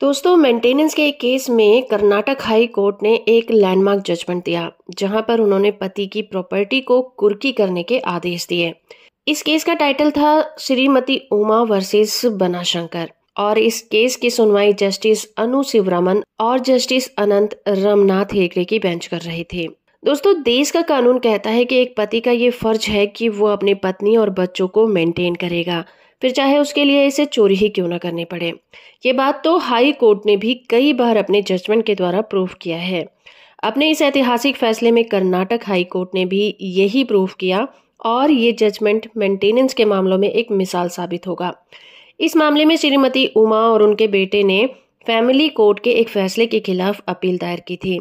दोस्तों मेंटेनेंस के एक केस में कर्नाटक हाई कोर्ट ने एक लैंडमार्क जजमेंट दिया जहां पर उन्होंने पति की प्रॉपर्टी को कुर्की करने के आदेश दिए इस केस का टाइटल था श्रीमती उमा वर्सेस बनाशंकर और इस केस की सुनवाई जस्टिस अनु शिवरमन और जस्टिस अनंत रमनाथ हेगड़े की बेंच कर रहे थे दोस्तों देश का कानून कहता है कि एक पति का ये फर्ज है कि वो अपनी पत्नी और बच्चों को मेंटेन करेगा फिर चाहे उसके लिए इसे चोरी ही क्यों ना करनी पड़े ये बात तो हाई कोर्ट ने भी कई बार अपने जजमेंट के द्वारा प्रूफ किया है अपने इस ऐतिहासिक फैसले में कर्नाटक हाई कोर्ट ने भी यही प्रूफ किया और ये जजमेंट मेंटेनेंस के मामलों में एक मिसाल साबित होगा इस मामले में श्रीमती उमा और उनके बेटे ने फैमिली कोर्ट के एक फैसले के खिलाफ अपील दायर की थी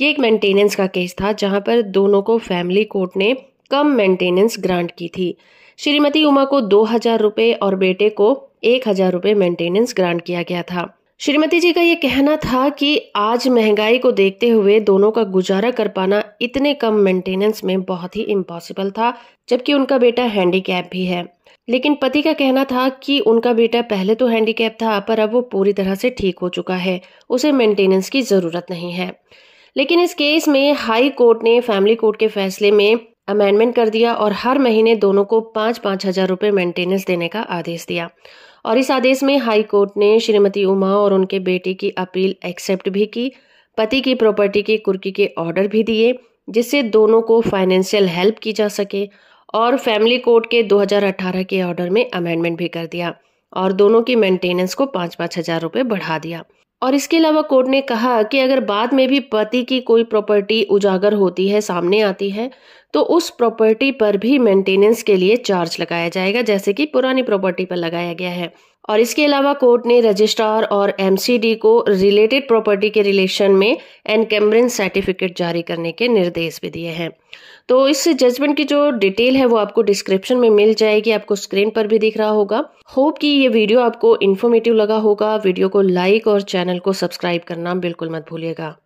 ये एक मेंटेनेंस का केस था जहां पर दोनों को फैमिली कोर्ट ने कम मेंटेनेंस ग्रांट की थी श्रीमती उमा को दो हजार रूपए और बेटे को एक हजार रूपए मेंटेनेंस ग्रांट किया गया था श्रीमती जी का ये कहना था कि आज महंगाई को देखते हुए दोनों का गुजारा कर पाना इतने कम मेंटेनेंस में बहुत ही इम्पॉसिबल था जबकि उनका बेटा हैंडीकैप भी है लेकिन पति का कहना था कि उनका बेटा पहले तो हैंडीकैप था पर अब वो पूरी तरह से ठीक हो चुका है उसे मेंटेनेंस की ज़रूरत नहीं है लेकिन इस केस में हाई कोर्ट ने फैमिली कोर्ट के फैसले में अमेंडमेंट कर दिया और हर महीने दोनों को पाँच पाँच हजार रुपये मेंटेनेंस देने का आदेश दिया और इस आदेश में हाई कोर्ट ने श्रीमती उमा और उनके बेटे की अपील एक्सेप्ट भी की पति की प्रॉपर्टी की कुर्की के ऑर्डर भी दिए जिससे दोनों को फाइनेंशियल हेल्प की जा सके और फैमिली कोर्ट के 2018 के ऑर्डर में अमेंडमेंट भी कर दिया और दोनों की मेंटेनेंस को पाँच पाँच हजार रुपये बढ़ा दिया और इसके अलावा कोर्ट ने कहा कि अगर बाद में भी पति की कोई प्रॉपर्टी उजागर होती है सामने आती है तो उस प्रॉपर्टी पर भी मेंटेनेंस के लिए चार्ज लगाया जाएगा जैसे कि पुरानी प्रॉपर्टी पर लगाया गया है और इसके अलावा कोर्ट ने रजिस्ट्रार और एमसीडी को रिलेटेड प्रॉपर्टी के रिलेशन में एनकैमरेंस सर्टिफिकेट जारी करने के निर्देश भी दिए हैं तो इस जजमेंट की जो डिटेल है वो आपको डिस्क्रिप्शन में मिल जाएगी आपको स्क्रीन पर भी दिख रहा होगा होप कि ये वीडियो आपको इन्फॉर्मेटिव लगा होगा वीडियो को लाइक और चैनल को सब्सक्राइब करना बिल्कुल मत भूलिएगा